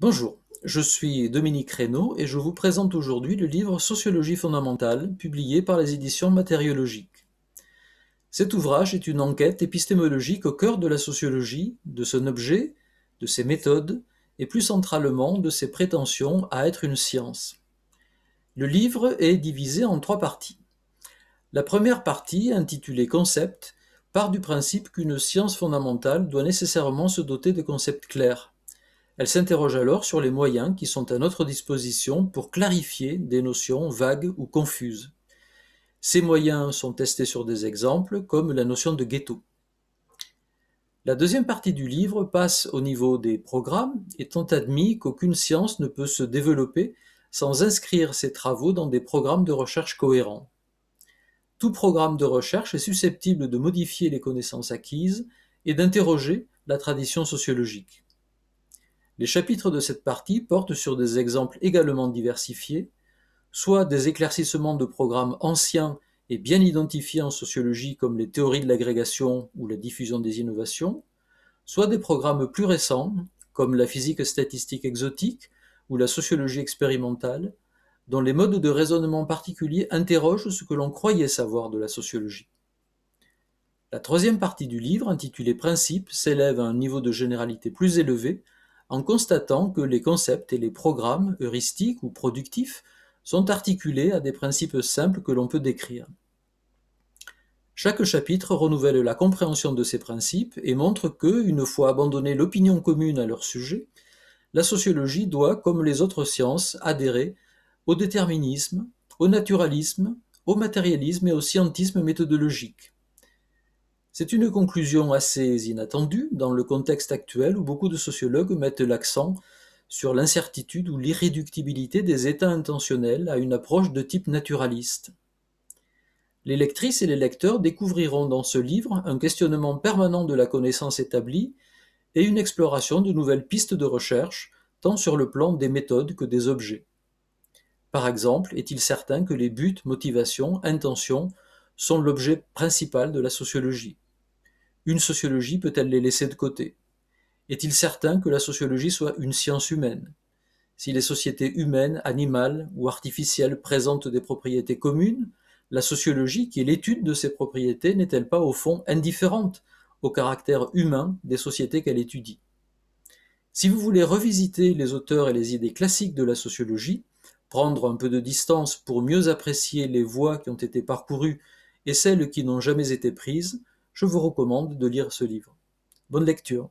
Bonjour, je suis Dominique Reynaud et je vous présente aujourd'hui le livre Sociologie fondamentale publié par les éditions Matériologiques. Cet ouvrage est une enquête épistémologique au cœur de la sociologie, de son objet, de ses méthodes et plus centralement de ses prétentions à être une science. Le livre est divisé en trois parties. La première partie, intitulée Concept, part du principe qu'une science fondamentale doit nécessairement se doter de concepts clairs. Elle s'interroge alors sur les moyens qui sont à notre disposition pour clarifier des notions vagues ou confuses. Ces moyens sont testés sur des exemples comme la notion de ghetto. La deuxième partie du livre passe au niveau des programmes, étant admis qu'aucune science ne peut se développer sans inscrire ses travaux dans des programmes de recherche cohérents. Tout programme de recherche est susceptible de modifier les connaissances acquises et d'interroger la tradition sociologique. Les chapitres de cette partie portent sur des exemples également diversifiés, soit des éclaircissements de programmes anciens et bien identifiés en sociologie comme les théories de l'agrégation ou la diffusion des innovations, soit des programmes plus récents comme la physique statistique exotique ou la sociologie expérimentale, dont les modes de raisonnement particuliers interrogent ce que l'on croyait savoir de la sociologie. La troisième partie du livre, intitulée Principes, s'élève à un niveau de généralité plus élevé en constatant que les concepts et les programmes heuristiques ou productifs sont articulés à des principes simples que l'on peut décrire. Chaque chapitre renouvelle la compréhension de ces principes et montre que, une fois abandonnée l'opinion commune à leur sujet, la sociologie doit, comme les autres sciences, adhérer au déterminisme, au naturalisme, au matérialisme et au scientisme méthodologique. C'est une conclusion assez inattendue dans le contexte actuel où beaucoup de sociologues mettent l'accent sur l'incertitude ou l'irréductibilité des états intentionnels à une approche de type naturaliste. Les lectrices et les lecteurs découvriront dans ce livre un questionnement permanent de la connaissance établie et une exploration de nouvelles pistes de recherche, tant sur le plan des méthodes que des objets. Par exemple, est-il certain que les buts, motivations, intentions sont l'objet principal de la sociologie une sociologie peut-elle les laisser de côté Est-il certain que la sociologie soit une science humaine Si les sociétés humaines, animales ou artificielles présentent des propriétés communes, la sociologie, qui est l'étude de ces propriétés, n'est-elle pas au fond indifférente au caractère humain des sociétés qu'elle étudie Si vous voulez revisiter les auteurs et les idées classiques de la sociologie, prendre un peu de distance pour mieux apprécier les voies qui ont été parcourues et celles qui n'ont jamais été prises, je vous recommande de lire ce livre. Bonne lecture